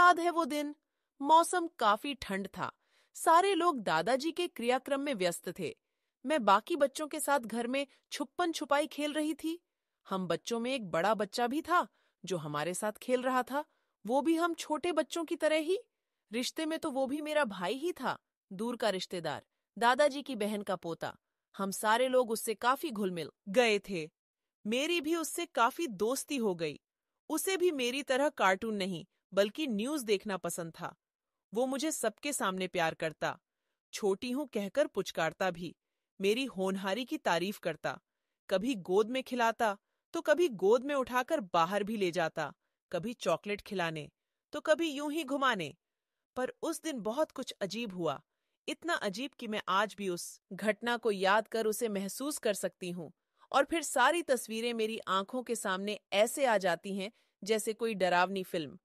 याद है वो दिन मौसम काफी ठंड था सारे लोग दादाजी के क्रियाक्रम में व्यस्त थे मैं बाकी बच्चों के साथ घर में छुपन छुपाई खेल रही थी हम बच्चों में एक बड़ा बच्चा भी था जो हमारे साथ खेल रहा था वो भी हम छोटे बच्चों की तरह ही रिश्ते में तो वो भी मेरा भाई ही था दूर का रिश्तेदार दादाजी की बहन का पोता हम सारे लोग उससे काफी घुलमिल गए थे मेरी भी उससे काफी दोस्ती हो गई उसे भी मेरी तरह कार्टून नहीं बल्कि न्यूज देखना पसंद था वो मुझे सबके सामने प्यार करता छोटी हूं कहकर पुचकारता भी मेरी होनहारी की तारीफ करता कभी गोद में खिलाता तो कभी गोद में उठाकर बाहर भी ले जाता कभी चॉकलेट खिलाने तो कभी यूं ही घुमाने पर उस दिन बहुत कुछ अजीब हुआ इतना अजीब कि मैं आज भी उस घटना को याद कर उसे महसूस कर सकती हूँ और फिर सारी तस्वीरें मेरी आंखों के सामने ऐसे आ जाती हैं जैसे कोई डरावनी फिल्म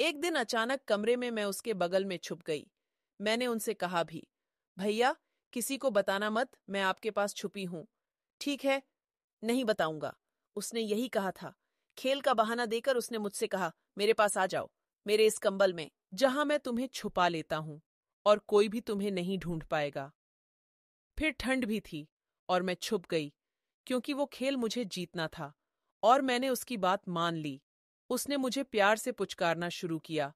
एक दिन अचानक कमरे में मैं उसके बगल में छुप गई मैंने उनसे कहा भी भैया किसी को बताना मत मैं आपके पास छुपी हूं ठीक है नहीं बताऊंगा उसने यही कहा था खेल का बहाना देकर उसने मुझसे कहा मेरे पास आ जाओ मेरे इस कंबल में जहां मैं तुम्हें छुपा लेता हूं और कोई भी तुम्हें नहीं ढूंढ पाएगा फिर ठंड भी थी और मैं छुप गई क्योंकि वो खेल मुझे जीतना था और मैंने उसकी बात मान ली उसने मुझे प्यार से पुचकारना शुरू किया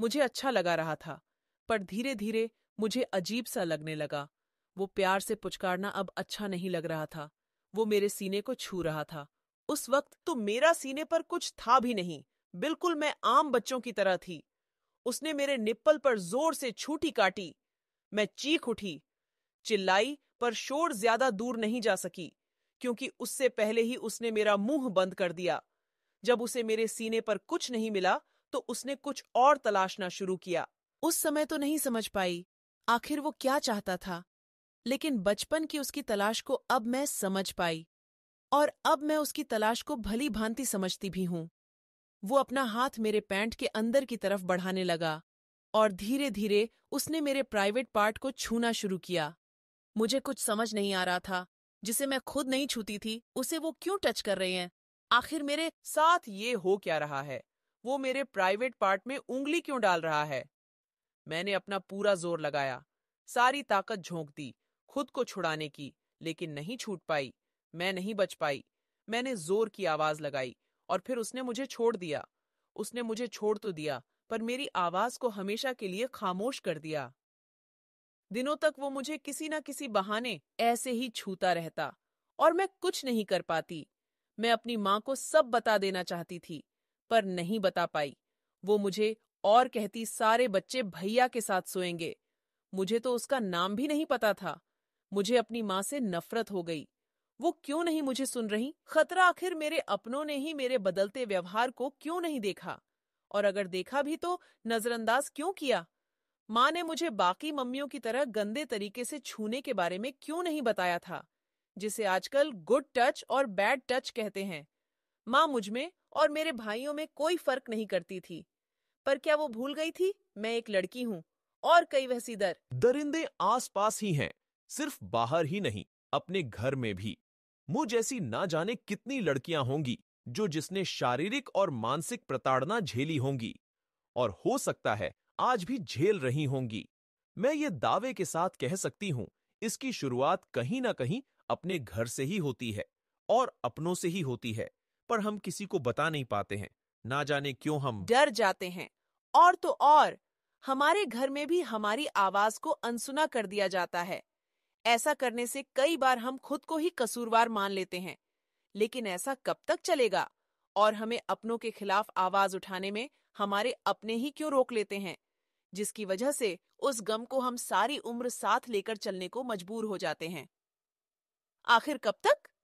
मुझे अच्छा लगा रहा था पर धीरे धीरे मुझे अजीब सा लगने लगा वो प्यार से पुचकारना अब अच्छा नहीं लग रहा था वो मेरे सीने को छू रहा था उस वक्त तो मेरा सीने पर कुछ था भी नहीं बिल्कुल मैं आम बच्चों की तरह थी उसने मेरे निप्पल पर जोर से छूटी काटी मैं चीख उठी चिल्लाई पर शोर ज्यादा दूर नहीं जा सकी क्योंकि उससे पहले ही उसने मेरा मुंह बंद कर दिया जब उसे मेरे सीने पर कुछ नहीं मिला तो उसने कुछ और तलाशना शुरू किया उस समय तो नहीं समझ पाई आखिर वो क्या चाहता था लेकिन बचपन की उसकी तलाश को अब मैं समझ पाई और अब मैं उसकी तलाश को भली भांति समझती भी हूं वो अपना हाथ मेरे पैंट के अंदर की तरफ बढ़ाने लगा और धीरे धीरे उसने मेरे प्राइवेट पार्ट को छूना शुरू किया मुझे कुछ समझ नहीं आ रहा था जिसे मैं खुद नहीं छूती थी उसे वो क्यों टच कर रहे हैं आखिर मेरे साथ ये हो क्या रहा है वो मेरे प्राइवेट पार्ट में उंगली क्यों डाल रहा है मैंने अपना पूरा जोर लगाया सारी ताकत झोंक दी खुद को छुड़ाने की लेकिन नहीं छूट पाई मैं नहीं बच पाई मैंने जोर की आवाज लगाई और फिर उसने मुझे छोड़ दिया उसने मुझे छोड़ तो दिया पर मेरी आवाज को हमेशा के लिए खामोश कर दिया दिनों तक वो मुझे किसी ना किसी बहाने ऐसे ही छूता रहता और मैं कुछ नहीं कर पाती मैं अपनी माँ को सब बता देना चाहती थी पर नहीं बता पाई वो मुझे और कहती सारे बच्चे भैया के साथ सोएंगे मुझे तो उसका नाम भी नहीं पता था मुझे अपनी माँ से नफरत हो गई वो क्यों नहीं मुझे सुन रही खतरा आखिर मेरे अपनों ने ही मेरे बदलते व्यवहार को क्यों नहीं देखा और अगर देखा भी तो नजरअंदाज क्यों किया माँ ने मुझे बाकी मम्मियों की तरह गंदे तरीके से छूने के बारे में क्यों नहीं बताया था जिसे आजकल गुड टच और बैड टच कहते हैं माँ मुझमें और मेरे भाइयों में कोई फर्क नहीं करती थी पर क्या वो भूल गई थी मैं एक लड़की हूँ और कई वैसी दर दरिंदे पास ही हैं सिर्फ बाहर ही नहीं अपने घर में भी मुझ जैसी ना जाने कितनी लड़कियां होंगी जो जिसने शारीरिक और मानसिक प्रताड़ना झेली होंगी और हो सकता है आज भी झेल रही होंगी मैं ये दावे के साथ कह सकती हूँ इसकी शुरुआत कहीं ना कहीं अपने घर से ही होती है और अपनों से ही होती है पर हम किसी को बता नहीं पाते हैं ना जाने क्यों हम डर जाते हैं और तो और हमारे घर में भी हमारी आवाज को अनसुना कर दिया जाता है ऐसा करने से कई बार हम खुद को ही कसूरवार मान लेते हैं लेकिन ऐसा कब तक चलेगा और हमें अपनों के खिलाफ आवाज उठाने में हमारे अपने ही क्यों रोक लेते हैं जिसकी वजह से उस गम को हम सारी उम्र साथ लेकर चलने को मजबूर हो जाते हैं आखिर कब तक